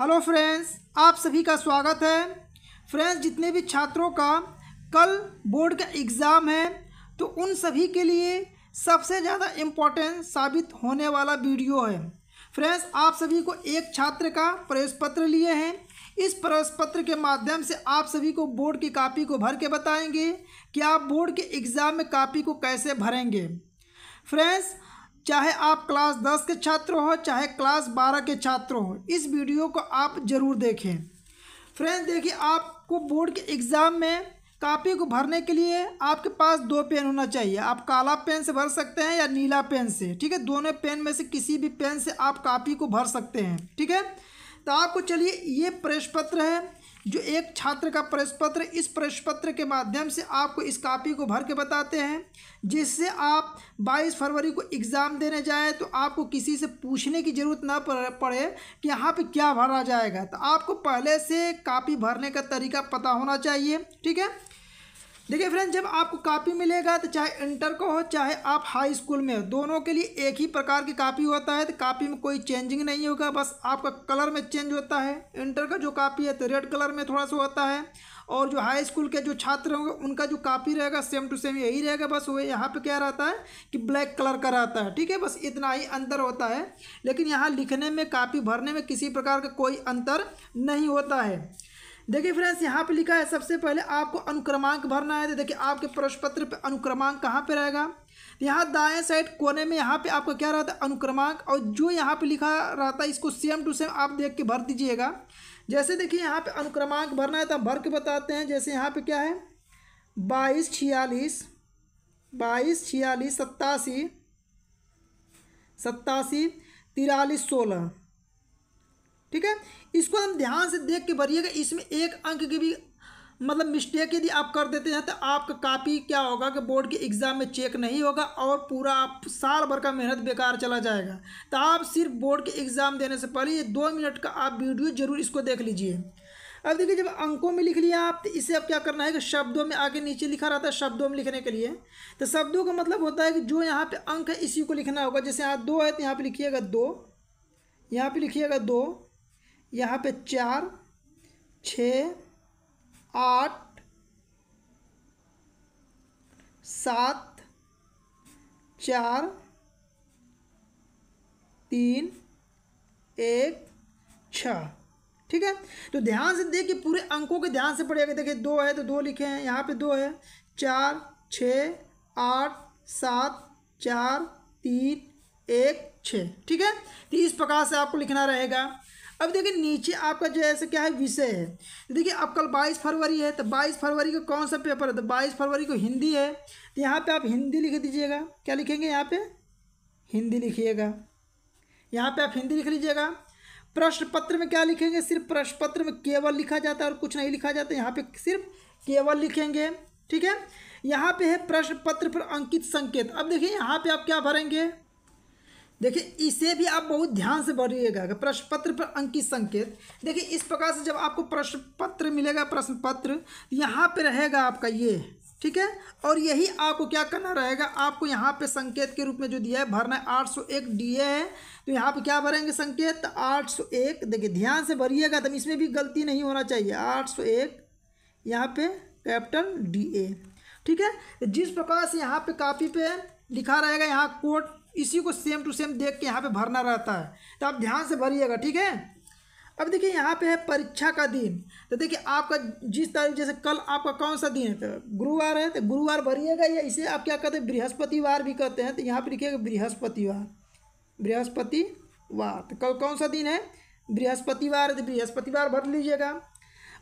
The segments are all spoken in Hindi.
हेलो फ्रेंड्स आप सभी का स्वागत है फ्रेंड्स जितने भी छात्रों का कल बोर्ड का एग्ज़ाम है तो उन सभी के लिए सबसे ज़्यादा इम्पोर्टेंट साबित होने वाला वीडियो है फ्रेंड्स आप सभी को एक छात्र का प्रवेश पत्र लिए हैं इस प्रवेश पत्र के माध्यम से आप सभी को बोर्ड की कापी को भर के बताएंगे कि आप बोर्ड के एग्ज़ाम में कापी को कैसे भरेंगे फ्रेंड्स चाहे आप क्लास दस के छात्र हो चाहे क्लास बारह के छात्र हो इस वीडियो को आप ज़रूर देखें फ्रेंड्स देखिए आपको बोर्ड के एग्ज़ाम में कापी को भरने के लिए आपके पास दो पेन होना चाहिए आप काला पेन से भर सकते हैं या नीला पेन से ठीक है दोनों पेन में से किसी भी पेन से आप कापी को भर सकते हैं ठीक है तो आपको चलिए ये प्रेस पत्र है जो एक छात्र का प्रवेश पत्र इस प्रवेश पत्र के माध्यम से आपको इस कापी को भर के बताते हैं जिससे आप 22 फरवरी को एग्ज़ाम देने जाएँ तो आपको किसी से पूछने की ज़रूरत ना पड़े कि यहाँ पे क्या भरा जाएगा तो आपको पहले से कापी भरने का तरीका पता होना चाहिए ठीक है देखिए फ्रेंड जब आपको कापी मिलेगा तो चाहे इंटर का हो चाहे आप हाई स्कूल में हो दोनों के लिए एक ही प्रकार की कापी होता है तो कापी में कोई चेंजिंग नहीं होगा बस आपका कलर में चेंज होता है इंटर का जो कापी है तो रेड कलर में थोड़ा सा होता है और जो हाई स्कूल के जो छात्र होंगे उनका जो कापी रहेगा सेम टू सेम यही रहेगा बस वो यहाँ पे क्या रहता है कि ब्लैक कलर का रहता है ठीक है बस इतना ही अंतर होता है लेकिन यहाँ लिखने में कापी भरने में किसी प्रकार का कोई अंतर नहीं होता है देखिए फ्रेंड्स यहाँ पे लिखा है सबसे पहले आपको अनुक्रमांक भरना है तो देखिए आपके प्रश्न पत्र पर अनुक्रमांक कहाँ पे रहेगा यहाँ दाएं साइड कोने में यहाँ पे आपको क्या रहता है अनुक्रमांक और जो यहाँ पे लिखा रहता है इसको सेम टू सेम आप देख के भर दीजिएगा जैसे देखिए यहाँ पे अनुक्रमांक भरना है तो हम भर के बताते हैं जैसे यहाँ पे क्या है बाईस छियालीस बाईस छियालीस सत्तासी सत्तासी तिरालीस सोलह ठीक है इसको हम ध्यान से देख के भरिएगा इसमें एक अंक की भी मतलब मिस्टेक यदि आप कर देते हैं तो आपका कापी क्या होगा कि बोर्ड के एग्ज़ाम में चेक नहीं होगा और पूरा आप साल भर का मेहनत बेकार चला जाएगा तो आप सिर्फ बोर्ड के एग्ज़ाम देने से पहले ये दो मिनट का आप वीडियो जरूर इसको देख लीजिए अब देखिए जब अंकों में लिख लिया आप तो इसे अब क्या करना है कि शब्दों में आगे नीचे लिखा रहता है शब्दों में लिखने के लिए तो शब्दों का मतलब होता है कि जो यहाँ पर अंक है इसी को लिखना होगा जैसे यहाँ दो है तो यहाँ पर लिखिएगा दो यहाँ पे लिखिएगा दो यहाँ पे चार छ आठ सात चार तीन एक छ ठीक है तो ध्यान से देखिए पूरे अंकों के ध्यान से पढ़िएगा देखिए दो है तो दो लिखे हैं यहाँ पे दो है चार छ आठ सात चार तीन एक छः ठीक है तो इस प्रकार से आपको लिखना रहेगा अब देखिए नीचे आपका जो ऐसे क्या है विषय है देखिए अब कल बाईस फरवरी है तो बाईस फरवरी का कौन सा पेपर है तो बाईस फरवरी को हिंदी है तो यहाँ पे आप हिंदी लिख दीजिएगा क्या लिखेंगे यहाँ पे हिंदी लिखिएगा यहाँ पे आप हिंदी लिख लीजिएगा प्रश्न पत्र में क्या लिखेंगे सिर्फ प्रश्न पत्र में केवल लिखा जाता है और कुछ नहीं लिखा जाता यहाँ पे सिर्फ केवल लिखेंगे ठीक है यहाँ पे है प्रश्न पत्र पर अंकित संकेत अब देखिए यहाँ पे आप क्या भरेंगे देखिए इसे भी आप बहुत ध्यान से भरिएगा प्रश्न पत्र पर अंकित संकेत देखिए इस प्रकार से जब आपको प्रश्न पत्र मिलेगा प्रश्न पत्र यहाँ पे रहेगा आपका ये ठीक है और यही आपको क्या करना रहेगा आपको यहाँ पे संकेत के रूप में जो दिया है भरना है आठ सौ एक डी ए है तो यहाँ पे क्या भरेंगे संकेत आठ सौ एक देखिए ध्यान से भरिएगा तो इसमें भी गलती नहीं होना चाहिए आठ सौ एक यहाँ पे कैपिटल डी ए ठीक है जिस प्रकार से यहाँ पे कापी पे लिखा रहेगा यहाँ कोट इसी को सेम टू सेम देख के यहाँ पे भरना रहता है तो आप ध्यान से भरिएगा ठीक है अब देखिए यहाँ पे है परीक्षा का दिन तो देखिए आपका जिस तारीख जैसे कल आपका कौन सा दिन है तो गुरुवार है तो गुरुवार भरिएगा या इसे आप क्या कहते हैं बृहस्पतिवार भी कहते हैं तो यहाँ पर लिखिएगा बृहस्पतिवार बृहस्पतिवार तो कल कौन सा दिन है बृहस्पतिवार तो बृहस्पतिवार भर लीजिएगा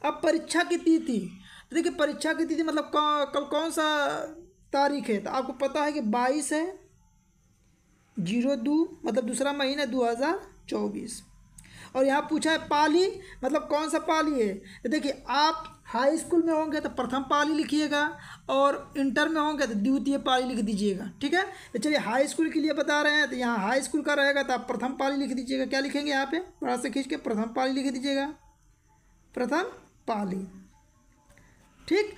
अब परीक्षा की तिथि तो देखिए परीक्षा की तिथि मतलब कल कौन सा तारीख है तो आपको पता है कि बाईस है जीरो दो मतलब दूसरा महीना दो हज़ार चौबीस और यहाँ पूछा है पाली मतलब कौन सा पाली है तो देखिए आप हाई स्कूल में होंगे तो प्रथम पाली लिखिएगा और इंटर में होंगे तो द्वितीय पाली लिख दीजिएगा ठीक है तो चलिए हाई स्कूल के लिए बता रहे हैं तो यहाँ हाई स्कूल का रहेगा तो आप प्रथम पाली लिख दीजिएगा क्या लिखेंगे यहाँ पे बड़ा से खींच के प्रथम पाली लिख दीजिएगा प्रथम पाली ठीक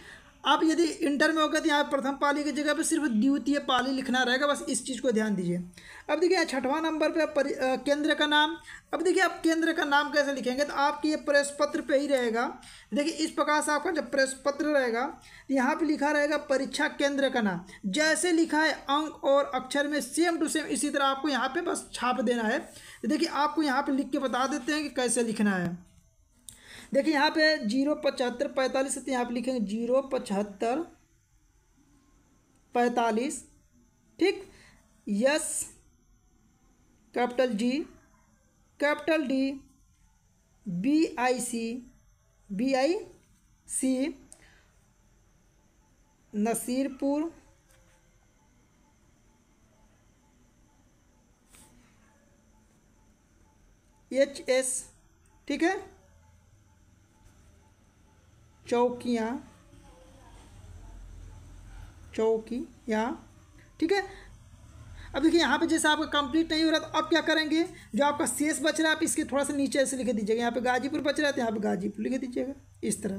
आप यदि इंटर में होगा तो यहाँ प्रथम पाली की जगह पर सिर्फ द्वितीय पाली लिखना रहेगा बस इस चीज़ को ध्यान दीजिए अब देखिए छठवां नंबर पे परि केंद्र का नाम अब देखिए आप केंद्र का नाम कैसे लिखेंगे तो आपके ये प्रेस पत्र पे ही रहेगा देखिए इस प्रकार से आपका जब प्रेस पत्र रहेगा तो यहाँ पर लिखा रहेगा परीक्षा केंद्र का नाम जैसे लिखा है अंक और अक्षर में सेम टू सेम इसी तरह आपको यहाँ पर बस छाप देना है देखिए आपको यहाँ पर लिख के बता देते हैं कि कैसे लिखना है देखिए यहाँ पे जीरो पचहत्तर पैंतालीस से तो यहाँ पर लिखेंगे जीरो पचहत्तर पैंतालीस ठीक yes capital G capital D B I C B I C Nasirpur H S ठीक है चौकियाँ चौकी यहाँ ठीक है अब देखिए यहाँ पे जैसे आपका कंप्लीट नहीं हो रहा तो अब क्या करेंगे जो आपका शेष बच रहा है आप इसके थोड़ा सा नीचे ऐसे लिख दीजिएगा यहाँ पे गाजीपुर बच रहा है तो यहाँ पर गाजीपुर लिख दीजिएगा इस तरह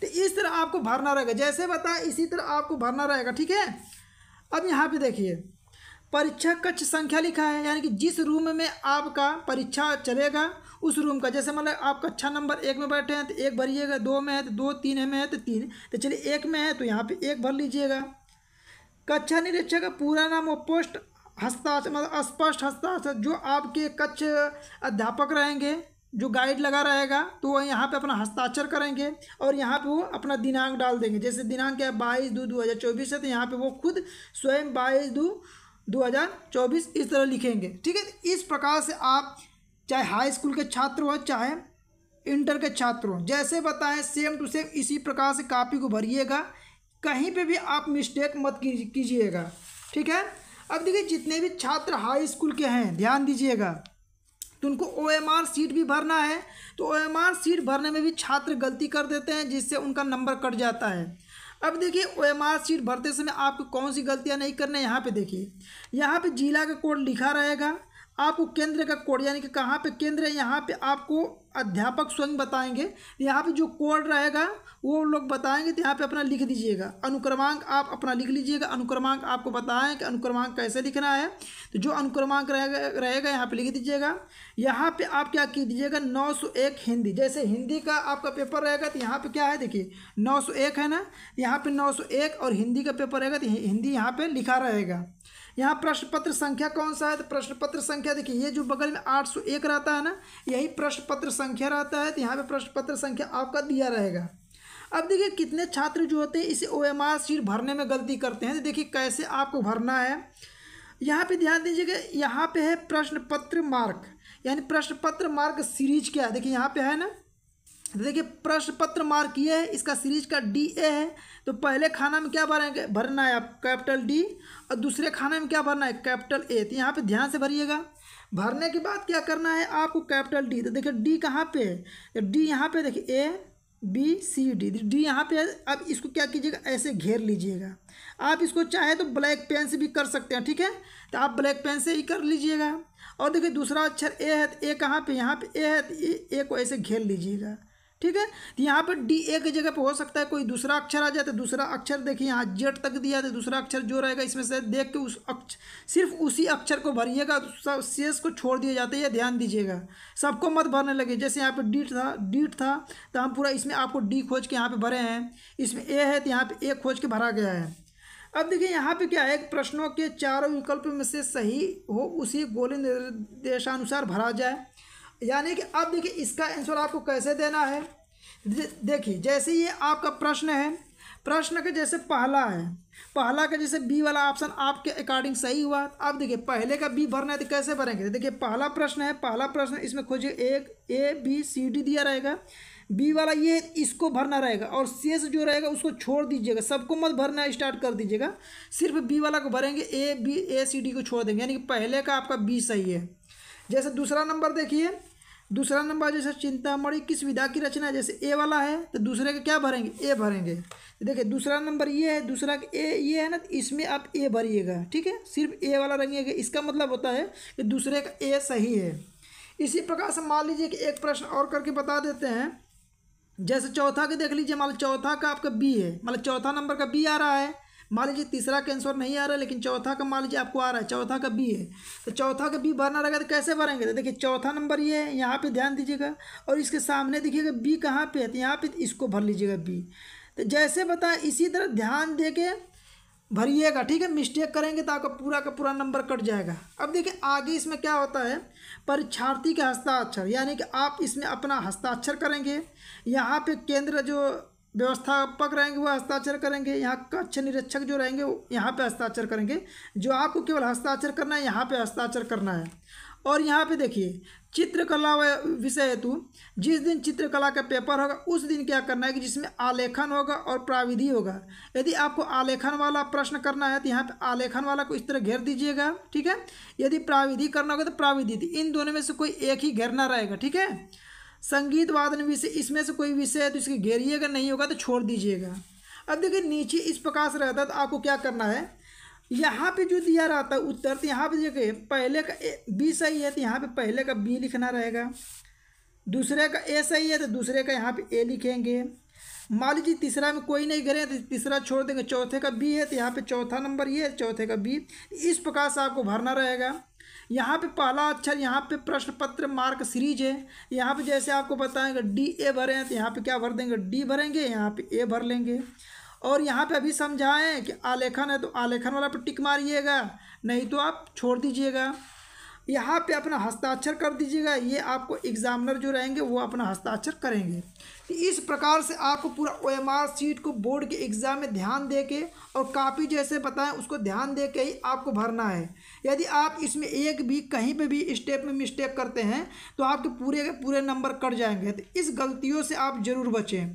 तो इस तरह आपको भरना रहेगा जैसे बताया इसी तरह आपको भरना रहेगा ठीक है अब यहाँ पे देखिए परीक्षा कक्ष संख्या लिखा है यानी कि जिस रूम में आपका परीक्षा चलेगा उस रूम का जैसे मतलब आप कक्षा नंबर एक में बैठे हैं तो एक भरिएगा दो में है तो दो तीन में है तो तीन तो चलिए एक में है तो यहाँ पर एक भर लीजिएगा कक्षा निरीक्षक का पूरा नाम और पोस्ट हस्ताक्षर मतलब स्पष्ट हस्ताक्षर जो आपके कक्ष अध्यापक रहेंगे जो गाइड लगा रहेगा तो वह यहाँ पे अपना हस्ताक्षर करेंगे और यहाँ पे वो अपना दिनांक डाल देंगे जैसे दिनांक है बाईस दो दो हज़ार चौबीस है तो यहाँ पे वो खुद स्वयं बाईस दो दो हज़ार चौबीस इस तरह लिखेंगे ठीक है इस प्रकार से आप चाहे हाई स्कूल के छात्र हों चाहे इंटर के छात्र हों जैसे बताएं सेम टू सेम इसी प्रकार से कापी को भरिएगा कहीं पे भी आप मिस्टेक मत कीजिएगा ठीक है अब देखिए जितने भी छात्र हाई स्कूल के हैं ध्यान दीजिएगा तो उनको ओ एम आर सीट भी भरना है तो ओ एम आर सीट भरने में भी छात्र गलती कर देते हैं जिससे उनका नंबर कट जाता है अब देखिए ओ एम आर सीट भरते समय आपको कौन सी गलतियाँ नहीं करना है यहाँ पर देखिए यहाँ पे जिला का कोड लिखा रहेगा आपको केंद्र का कोड यानी कि कहाँ पे केंद्र है यहाँ पे आपको अध्यापक स्वयं बताएंगे यहाँ पे जो कोड रहेगा वो लोग बताएंगे तो यहाँ पे अपना लिख दीजिएगा अनुक्रमांक आप अपना लिख लीजिएगा अनुक्रमांक आपको बताएं कि अनुक्रमांक कैसे लिखना है तो जो अनुक्रमांक रहेगा रहेगा यहाँ पे लिख दीजिएगा यहाँ पे आप क्या की दीजिएगा नौ सौ एक हिंदी जैसे हिंदी का आपका पेपर रहेगा तो यहाँ पर क्या है देखिए नौ सौ एक है ना यहाँ पर नौ सौ एक और हिंदी का पेपर रहेगा तो हिंदी यहाँ पर लिखा रहेगा यहाँ प्रश्न पत्र संख्या कौन सा है तो प्रश्न पत्र संख्या देखिए ये जो बगल में आठ सौ एक रहता है ना यही प्रश्न पत्र संख्या रहता है तो यहाँ पे प्रश्न पत्र संख्या आपका दिया रहेगा अब देखिए कितने छात्र जो होते हैं इसे ओ एम आर भरने में गलती करते हैं तो देखिए कैसे आपको भरना है यहाँ पर ध्यान दीजिएगा यहाँ पे है प्रश्न पत्र मार्क यानी प्रश्न पत्र मार्क सीरीज क्या है देखिए यहाँ पे है ना तो देखिए प्रश्न पत्र मार्क ये है इसका सीरीज का डी ए है तो पहले खाना में क्या भरेंगे भरना है आप कैपिटल डी और दूसरे खाना में क्या भरना है कैपिटल ए तो यहाँ पे ध्यान से भरिएगा भरने के बाद क्या करना है आपको कैपिटल डी तो देखिए डी कहाँ पे है डी तो यहाँ पे देखिए A B C D D यहाँ पे अब इसको क्या कीजिएगा ऐसे घेर लीजिएगा आप इसको चाहे तो ब्लैक पेन से भी कर सकते हैं ठीक है तो आप ब्लैक पेन से ही कर लीजिएगा और देखिए दूसरा अक्षर ए है तो ए कहाँ पे यहाँ पे ए है तो ए, ए को ऐसे घेर लीजिएगा ठीक है तो यहाँ पर डी ए की जगह पर हो सकता है कोई दूसरा अक्षर आ जाए तो दूसरा अक्षर देखिए यहाँ जेड तक दिया तो दूसरा अक्षर जो रहेगा इसमें से देख के उस अक्ष सिर्फ उसी अक्षर को भरिएगा तो शेष को छोड़ दिया जाता है ये ध्यान दीजिएगा सबको मत भरने लगे जैसे यहाँ पर डीट था डीट था तो हम पूरा इसमें आपको डी खोज के यहाँ पर भरे हैं इसमें ए है तो यहाँ पर ए खोज के भरा गया है अब देखिए यहाँ पे क्या है प्रश्नों के चारों विकल्प में से सही हो उसी गोले निर्देशानुसार भरा जाए यानी कि अब देखिए इसका आंसर आपको कैसे देना है देखिए जैसे ये आपका प्रश्न है प्रश्न का जैसे पहला है पहला का जैसे बी वाला ऑप्शन आपके अकॉर्डिंग सही हुआ अब देखिए पहले का बी भरना है तो कैसे भरेंगे देखिए पहला प्रश्न है पहला प्रश्न इसमें खोजिए एक ए बी सी डी दिया रहेगा बी वाला ये इसको भरना रहेगा और शेष जो रहेगा उसको छोड़ दीजिएगा सबको मत भरना स्टार्ट कर दीजिएगा सिर्फ बी वाला को भरेंगे A B A C D को छोड़ देंगे यानी कि पहले का आपका बी सही है जैसे दूसरा नंबर देखिए दूसरा नंबर जैसे चिंतामणि किस विधा की रचना है जैसे ए वाला है तो दूसरे का क्या भरेंगे ए भरेंगे तो देखिए दूसरा नंबर ये है दूसरा ए ये है ना तो इसमें आप ए भरिएगा ठीक है सिर्फ ए वाला रंगिएगा इसका मतलब होता है कि दूसरे का ए सही है इसी प्रकार से मान लीजिए कि एक प्रश्न और करके बता देते हैं जैसे चौथा के देख लीजिए मान चौथा का आपका बी है मतलब चौथा नंबर का बी आ रहा है मान लीजिए तीसरा का आंसर नहीं आ रहा है लेकिन चौथा का मान लीजिए आपको आ रहा है चौथा का बी है तो चौथा का बी भरना रहेगा तो कैसे भरेंगे तो देखिए चौथा नंबर ये है यहाँ पर ध्यान दीजिएगा और इसके सामने देखिएगा बी कहाँ पर है तो यहाँ पर इसको भर लीजिएगा बी तो जैसे बताएं इसी तरह ध्यान दे के भरिएगा ठीक है मिस्टेक करेंगे तो आपका पूरा का पूरा नंबर कट जाएगा अब देखिए आगे इसमें क्या होता है परीक्षार्थी के हस्ताक्षर यानी कि आप इसमें अपना हस्ताक्षर करेंगे यहाँ पे केंद्र जो व्यवस्थापक रहेंगे वह हस्ताक्षर करेंगे यहाँ कक्ष निरीक्षक जो रहेंगे वो यहाँ पे हस्ताक्षर करेंगे जो आपको केवल हस्ताक्षर करना है यहाँ पे हस्ताक्षर करना है और यहाँ पे देखिए चित्रकला विषय हेतु जिस दिन चित्रकला का पेपर होगा उस दिन क्या करना है कि जिसमें आलेखन होगा और प्राविधि होगा यदि आपको आलेखन वाला प्रश्न करना है तो यहाँ पे आलेखन वाला को इस तरह घेर दीजिएगा ठीक है यदि प्राविधि करना होगा तो प्राविधि इन दोनों में से कोई एक ही घेरना रहेगा ठीक है संगीत वादन विषय इसमें से कोई विषय है तो इसके घेरिएगा नहीं होगा तो छोड़ दीजिएगा अब देखिए नीचे इस प्रकार से रहता है तो आपको क्या करना है यहाँ पे जो दिया रहता है उत्तर तो यहाँ पे देखिए पहले का ए बी सही है तो यहाँ पे पहले का बी लिखना रहेगा दूसरे का ए सही है तो दूसरे का यहाँ पे ए लिखेंगे मान लीजिए तीसरा में कोई नहीं करें तो तीसरा छोड़ देंगे चौथे का बी है तो यहाँ पे चौथा नंबर ये है चौथे का बी इस प्रकार से आपको भरना रहेगा यहाँ पे पहला अक्षर यहाँ पे प्रश्न पत्र मार्क सीरीज है यहाँ पे जैसे आपको बताएंगे डी ए भरे हैं तो यहाँ पे क्या भर देंगे डी भरेंगे यहाँ पे ए भर लेंगे और यहाँ पे अभी समझाएं कि आलेखन है तो आलेखन वाला पर टिक मारिएगा नहीं तो आप छोड़ दीजिएगा यहाँ पे अपना हस्ताक्षर कर दीजिएगा ये आपको एग्जामिनर जो रहेंगे वो अपना हस्ताक्षर करेंगे तो इस प्रकार से आपको पूरा ओ एम आर सीट को बोर्ड के एग्ज़ाम में ध्यान दे के और कापी जैसे बताएं उसको ध्यान दे के ही आपको भरना है यदि आप इसमें एक भी कहीं पे भी स्टेप में मिस्टेक करते हैं तो आपके पूरे के पूरे नंबर कट जाएंगे तो इस गलतियों से आप ज़रूर बचें